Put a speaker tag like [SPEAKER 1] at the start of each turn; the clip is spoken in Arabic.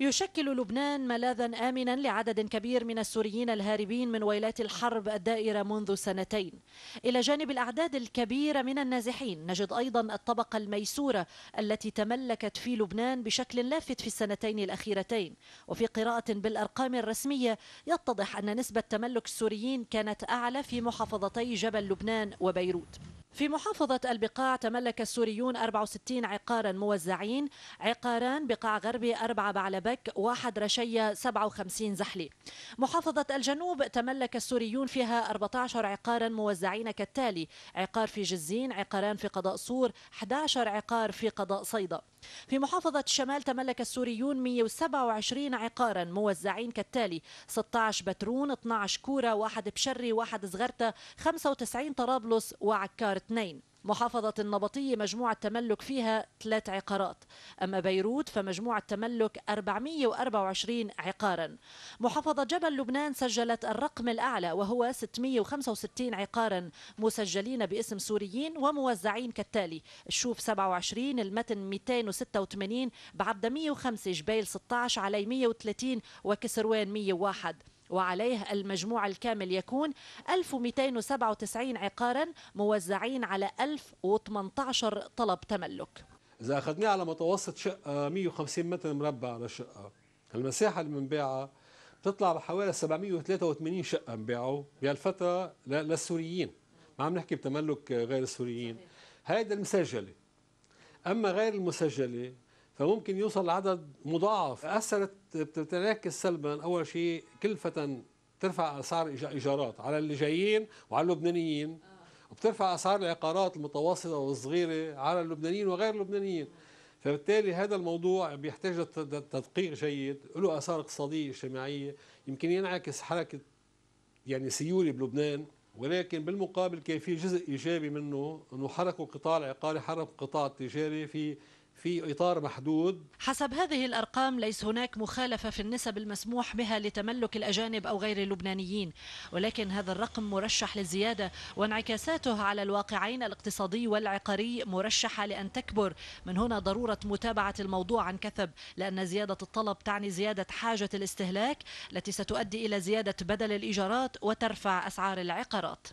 [SPEAKER 1] يشكل لبنان ملاذا آمنا لعدد كبير من السوريين الهاربين من ويلات الحرب الدائرة منذ سنتين إلى جانب الأعداد الكبيرة من النازحين نجد أيضا الطبقة الميسورة التي تملكت في لبنان بشكل لافت في السنتين الأخيرتين وفي قراءة بالأرقام الرسمية يتضح أن نسبة تملك السوريين كانت أعلى في محافظتي جبل لبنان وبيروت في محافظة البقاع تملك السوريون 64 عقارا موزعين عقاران بقاع غربي 4 بعلبك واحد رشية 57 زحلي محافظة الجنوب تملك السوريون فيها 14 عقارا موزعين كالتالي عقار في جزين عقاران في قضاء صور 11 عقار في قضاء صيدا في محافظة الشمال تملك السوريون 127 عقارا موزعين كالتالي 16 بترون 12 كورة واحد بشري واحد زغرتة 95 طرابلس وعكار اثنين محافظة النبطية مجموع التملك فيها ثلاث عقارات أما بيروت فمجموع التملك 424 عقارا محافظة جبل لبنان سجلت الرقم الأعلى وهو 665 عقارا مسجلين باسم سوريين وموزعين كالتالي الشوف 27 المتن 286 بعبد 105 جبيل 16 علي 130 وكسروان 101 وعليه المجموع الكامل يكون 1297 عقارا موزعين على 1018 طلب تملك
[SPEAKER 2] إذا أخذناه على متوسط شقة 150 متر مربع على شقة المساحة اللي بنبيعها بتطلع بحوالي 783 شقة بنبيعوا بهالفترة للسوريين ما عم نحكي بتملك غير السوريين هيدا المسجلة أما غير المسجلة فممكن يوصل لعدد مضاعف اثرت بتتناكس سلبا اول شيء كلفه ترفع اسعار ايجارات على اللي جايين وعلى اللبنانيين آه. وبترفع اسعار العقارات المتوسطه والصغيره على اللبنانيين وغير اللبنانيين فبالتالي هذا الموضوع بيحتاج لتدقيق جيد له اثار اقتصاديه اجتماعيه يمكن ينعكس حركه يعني سيوله بلبنان ولكن بالمقابل كان في جزء ايجابي منه انه حركوا القطاع العقاري حركوا القطاع التجاري في في إطار محدود
[SPEAKER 1] حسب هذه الأرقام ليس هناك مخالفة في النسب المسموح بها لتملك الأجانب أو غير اللبنانيين ولكن هذا الرقم مرشح للزيادة وانعكاساته على الواقعين الاقتصادي والعقاري مرشحة لأن تكبر من هنا ضرورة متابعة الموضوع عن كثب لأن زيادة الطلب تعني زيادة حاجة الاستهلاك التي ستؤدي إلى زيادة بدل الإيجارات وترفع أسعار العقارات